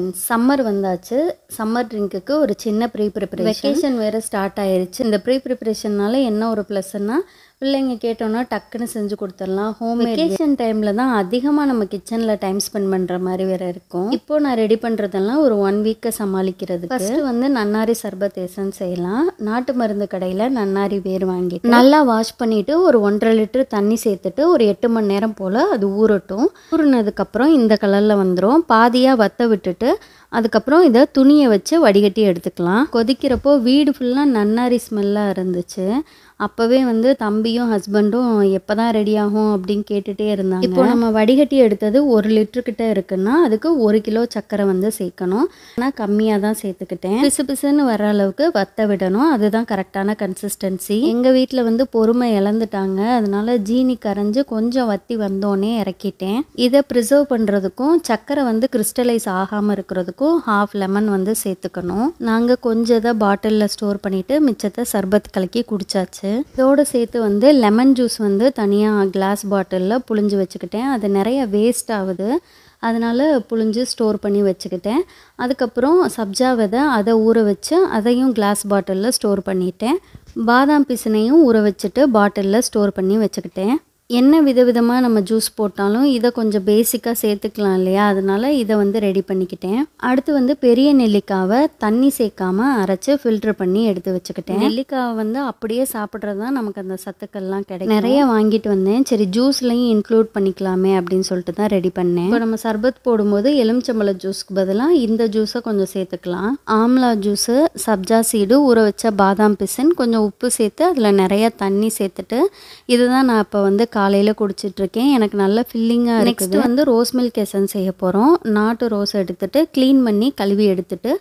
friends summer வந்தாச்சு summer ட்ரிங்க்குக்கு ஒரு சின்ன ப்ரீ ப்ரிப்பரேஷன் வேறு ஸ்டார்ட் ஆயிடுச்சு இந்த ப்ரீ ப்ரிப்பரேஷன்னால என்ன ஒரு ப்ளஸ்ன்னா பிள்ளைங்க கேட்டோன்னா டக்குன்னு செஞ்சு கொடுத்துடலாம் ஹோம் வெக்கேஷன் டைமில் தான் அதிகமாக நம்ம கிச்சனில் டைம் ஸ்பெண்ட் பண்ணுற மாதிரி வேறு இருக்கும் இப்போது நான் ரெடி பண்ணுறதெல்லாம் ஒரு ஒன் வீக்கை சமாளிக்கிறது ஃபஸ்ட்டு வந்து நன்னாரி சர்பத் எசன் செய்யலாம் நாட்டு மருந்து கடையில் நன்னாரி வேர் வாங்கி நல்லா வாஷ் பண்ணிவிட்டு ஒரு ஒன்றரை லிட்டர் தண்ணி சேர்த்துட்டு ஒரு எட்டு மணி நேரம் போல் அது ஊறட்டும் ஊறினதுக்கப்புறம் இந்த கலரில் வந்துடும் பாதியாக வத்த விட்டுட்டு அதுக்கப்புறம் இதை துணியை வச்சு வடிகட்டி எடுத்துக்கலாம் கொதிக்கிறப்போ வீடு ஃபுல்லாக நன்னாரி ஸ்மெல்லாக இருந்துச்சு அப்போவே வந்து தம்பியும் ஹஸ்பண்டும் எப்போ தான் ரெடி ஆகும் அப்படின்னு கேட்டுகிட்டே இருந்தாங்க இப்போ நம்ம வடிகட்டி எடுத்தது ஒரு லிட்டருக்கிட்ட இருக்குன்னா அதுக்கு ஒரு கிலோ சர்க்கரை வந்து சேர்க்கணும் ஆனால் கம்மியாக தான் சேர்த்துக்கிட்டேன் பிசு பிசுன்னு வர அளவுக்கு வத்த விடணும் அதுதான் கரெக்டான கன்சிஸ்டன்சி எங்கள் வீட்டில் வந்து பொறுமை இழந்துட்டாங்க அதனால ஜீனி கரைஞ்சு கொஞ்சம் வத்தி வந்தோடனே இறக்கிட்டேன் இதை ப்ரிசர்வ் பண்ணுறதுக்கும் சர்க்கரை வந்து கிறிஸ்டலைஸ் ஆகாமல் இருக்கிறதுக்கும் ஹாஃப் லெமன் வந்து சேர்த்துக்கணும் நாங்கள் கொஞ்சம் இதை பாட்டிலில் ஸ்டோர் பண்ணிவிட்டு மிச்சத்தை சர்பத் கலக்கி குடித்தாச்சு இருந்துச்சு இதோடு சேர்த்து வந்து லெமன் ஜூஸ் வந்து தனியாக கிளாஸ் பாட்டிலில் புழிஞ்சு வச்சுக்கிட்டேன் அது நிறைய வேஸ்ட் ஆகுது அதனால் புழிஞ்சு ஸ்டோர் பண்ணி வச்சுக்கிட்டேன் அதுக்கப்புறம் சப்ஜா விதை அதை ஊற வச்சு அதையும் கிளாஸ் பாட்டிலில் ஸ்டோர் பண்ணிட்டேன் பாதாம் பிசினையும் ஊற வச்சுட்டு பாட்டிலில் ஸ்டோர் பண்ணி வச்சுக்கிட்டேன் என்ன விதவிதமாக நம்ம ஜூஸ் போட்டாலும் இதை கொஞ்சம் பேசிக்காக சேர்த்துக்கலாம் இல்லையா அதனால் இதை வந்து ரெடி பண்ணிக்கிட்டேன் அடுத்து வந்து பெரிய நெல்லிக்காவை தண்ணி சேர்க்காம அரைச்சி ஃபில்ட்ரு பண்ணி எடுத்து வச்சுக்கிட்டேன் நெல்லிக்காவை வந்து அப்படியே சாப்பிட்றது தான் நமக்கு அந்த சத்துக்கள்லாம் கிடைக்கும் நிறைய வாங்கிட்டு வந்தேன் சரி ஜூஸ்லையும் இன்க்ளூட் பண்ணிக்கலாமே அப்படின்னு சொல்லிட்டு தான் ரெடி பண்ணேன் இப்போ நம்ம சர்பத் போடும்போது எலுமிச்சம்பழ ஜூஸ்க்கு பதிலாக இந்த ஜூஸை கொஞ்சம் சேர்த்துக்கலாம் ஆம்லா ஜூஸு சப்ஜா சீடு ஊற வச்ச பாதாம் பிசன் கொஞ்சம் உப்பு சேர்த்து அதில் நிறையா தண்ணி சேர்த்துட்டு இதுதான் நான் இப்போ வந்து காலையில் குடிச்சிட்ருக்கேன் எனக்கு நல்ல ஃபில்லிங்காக நெக்ஸ்ட் வந்து ரோஸ் மில்க் எசன் செய்ய போகிறோம் நாட்டு ரோஸ் எடுத்துகிட்டு க்ளீன் பண்ணி கழுவி எடுத்துகிட்டு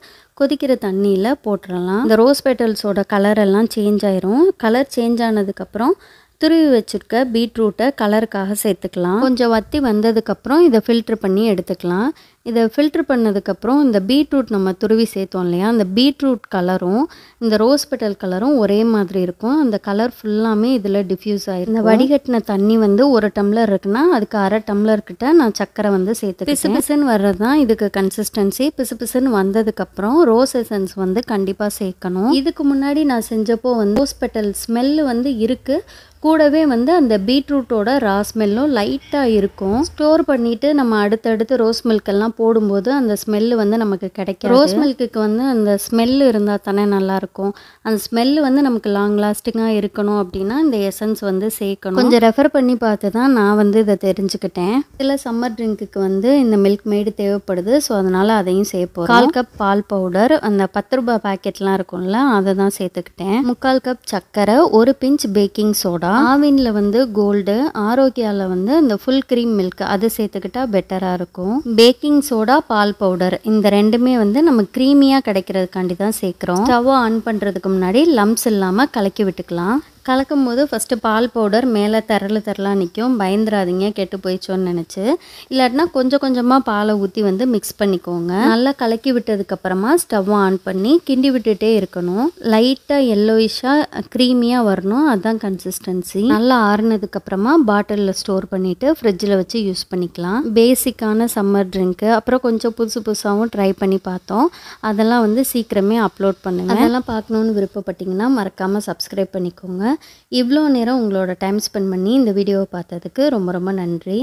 கொதிக்கிற தண்ணியில் போட்டுடலாம் இந்த ரோஸ் பெட்டல்ஸோட கலரெல்லாம் சேஞ்ச் ஆயிரும் கலர் சேஞ்ச் ஆனதுக்கப்புறம் துருவி வச்சுருக்க பீட்ரூட்டை கலருக்காக சேர்த்துக்கலாம் கொஞ்சம் வத்தி வந்ததுக்கப்புறம் இதை ஃபில்ட்ரு பண்ணி எடுத்துக்கலாம் இதை ஃபில்ட்ரு பண்ணதுக்கப்புறம் இந்த பீட்ரூட் நம்ம துருவி சேர்த்தோம் இல்லையா அந்த பீட்ரூட் கலரும் இந்த ரோஸ் பெட்டல் கலரும் ஒரே மாதிரி இருக்கும் அந்த கலர் ஃபுல்லாமே இதில் டிஃப்யூஸ் ஆகிடும் இந்த வடிகட்டின தண்ணி வந்து ஒரு டம்ளர் இருக்குன்னா அதுக்கு அரை டம்ளர் கிட்ட நான் சக்கரை வந்து சேர்த்து பிசு பிசுன்னு வர்றது தான் இதுக்கு கன்சிஸ்டன்சி பிசு பிசுன்னு வந்ததுக்கப்புறம் ரோஸ் எசன்ஸ் வந்து கண்டிப்பாக சேர்க்கணும் இதுக்கு முன்னாடி நான் செஞ்சப்போ வந்து ரோஸ் பெட்டல் ஸ்மெல்லு வந்து இருக்குது கூடவே வந்து அந்த பீட்ரூட்டோட ராஸ் ஸ்மெல்லும் லைட்டாக இருக்கும் ஸ்டோர் பண்ணிவிட்டு நம்ம அடுத்தடுத்து ரோஸ் மில்க்கெல்லாம் போடும்போது அந்த ஸ்மெல்லு வந்து நமக்கு கிடைக்கும் ரோஸ் மில்க்குக்கு வந்து அந்த ஸ்மெல்லு இருந்தால் தானே நல்லாயிருக்கும் அந்த ஸ்மெல்லு வந்து நமக்கு லாங் லாஸ்டிங்காக இருக்கணும் அப்படின்னா இந்த எசன்ஸ் வந்து சேர்க்கணும் கொஞ்சம் ரெஃபர் பண்ணி பார்த்து தான் நான் வந்து இதை தெரிஞ்சுக்கிட்டேன் சில சம்மர் ட்ரிங்க்குக்கு வந்து இந்த மில்க் மேடு தேவைப்படுது ஸோ அதனால் அதையும் சேர்ப்போம் கால் கப் பால் பவுடர் அந்த பத்து ரூபாய் பேக்கெட்லாம் இருக்கும்ல அதை தான் சேர்த்துக்கிட்டேன் முக்கால் கப் சர்க்கரை ஒரு பிஞ்ச் பேக்கிங் சோடா சேர்த்துக்கிட்டா ஆவினில் வந்து கோல்டு ஆரோக்கியாவில் வந்து இந்த ஃபுல் க்ரீம் மில்க் அது சேர்த்துக்கிட்டா பெட்டராக இருக்கும் பேக்கிங் சோடா பால் பவுடர் இந்த ரெண்டுமே வந்து நம்ம க்ரீமியாக கிடைக்கிறதுக்காண்டி தான் சேர்க்குறோம் ஸ்டவ் ஆன் பண்ணுறதுக்கு முன்னாடி லம்ஸ் இல்லாமல் கலக்கி விட்டுக்கலாம் கலக்கும் போது ஃபஸ்ட்டு பால் பவுடர் மேலே தரல தரலாம் நிற்கும் பயந்துடாதீங்க கெட்டு போயிடுச்சோன்னு நினச்சி இல்லாட்டினா கொஞ்சம் கொஞ்சமாக பாலை ஊற்றி வந்து மிக்ஸ் பண்ணிக்கோங்க நல்லா கலக்கி விட்டதுக்கப்புறமா ஸ்டவ் ஆன் பண்ணி கிண்டி விட்டுட்டே இருக்கணும் லைட்டாக எல்லோயிஷாக க்ரீமியாக வரணும் அதுதான் கன்சிஸ்டன்சி நல்லா ஆறுனதுக்கப்புறமா பாட்டிலில் ஸ்டோர் பண்ணிவிட்டு ஃப்ரிட்ஜில் வச்சு யூஸ் பண்ணிக்கலாம் பேசிக்கான சம்மர் ட்ரிங்க்கு அப்புறம் கொஞ்சம் புதுசு புதுசாகவும் ட்ரை பண்ணி பார்த்தோம் அதெல்லாம் வந்து சீக்கிரமே அப்லோட் பண்ணுங்கள் அதெல்லாம் பார்க்கணுன்னு விருப்பப்பட்டிங்கன்னா மறக்காமல் சப்ஸ்கிரைப் பண்ணிக்கோங்க இவ்வளோ நேரம் உங்களோட டைம் ஸ்பெண்ட் பண்ணி இந்த வீடியோவை பார்த்ததுக்கு ரொம்ப ரொம்ப நன்றி